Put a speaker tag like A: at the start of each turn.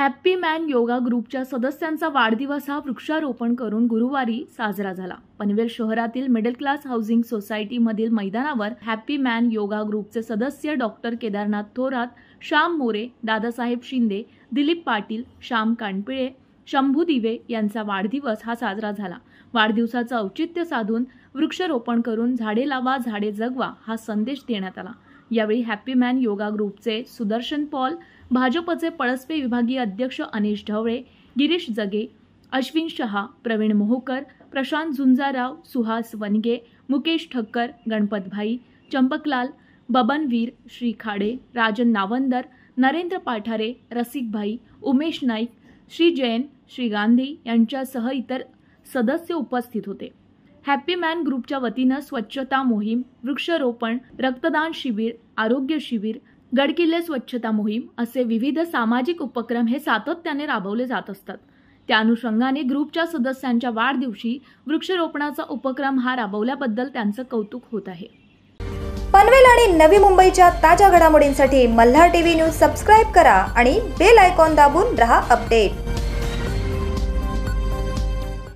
A: happy man yoga ग्रुपच्या सदस्यांचा वाढदिवस हा वृक्षारोपण करून गुरुवारी साजरा झाला पनवेल शहरातील मिडल क्लास हाऊसिंग सोसायटीमधील मैदानावर हॅप्पी मॅन योगा ग्रुपचे सदस्य डॉक्टर केदारनाथ थोरात श्याम मोरे दादासाहेब शिंदे दिलीप पाटील श्याम कानपिळे शंभू दिवे यांचा वाढदिवस हा साजरा झाला वाढदिवसाचं औचित्य साधून वृक्षारोपण करून झाडे लावा झाडे जगवा हा संदेश देण्यात आला यावेळी हॅपी मॅन योगा ग्रुपचे सुदर्शन पॉल भाजपचे पळस्पे विभागीय अध्यक्ष अनिश ढवळे गिरीश जगे अश्विन शहा प्रवीण मोहकर प्रशांत झुंजाराव सुहास वनगे मुकेश ठक्कर गणपतभाई चंपकलाल बबनवीर श्री खाडे राजन नावंदर नरेंद्र पाठारे रसिकभाई उमेश नाईक श्री जैन श्री गांधी यांच्यासह इतर सदस्य उपस्थित होते हॅपी मॅन ग्रुपच्या वतीनं स्वच्छता मोहीम वृक्षरोपण रक्तदान शिबिर आरोग्य शिबिर गडकिल्ले स्वच्छता मोहीम असे विविध सामाजिक उपक्रम हे सातत्याने राबवले जात असतात त्या अनुषंगाने ग्रुपच्या सदस्यांच्या वाढदिवशी वृक्षरोपणाचा उपक्रम हा राबवल्याबद्दल त्यांचं कौतुक होत आहे
B: पनवेल आणि नवी मुंबईच्या ताज्या घडामोडींसाठी मल्हार टीव्ही न्यूज सबस्क्राईब करा आणि बेल आयकॉन दाबून रहा अपडेट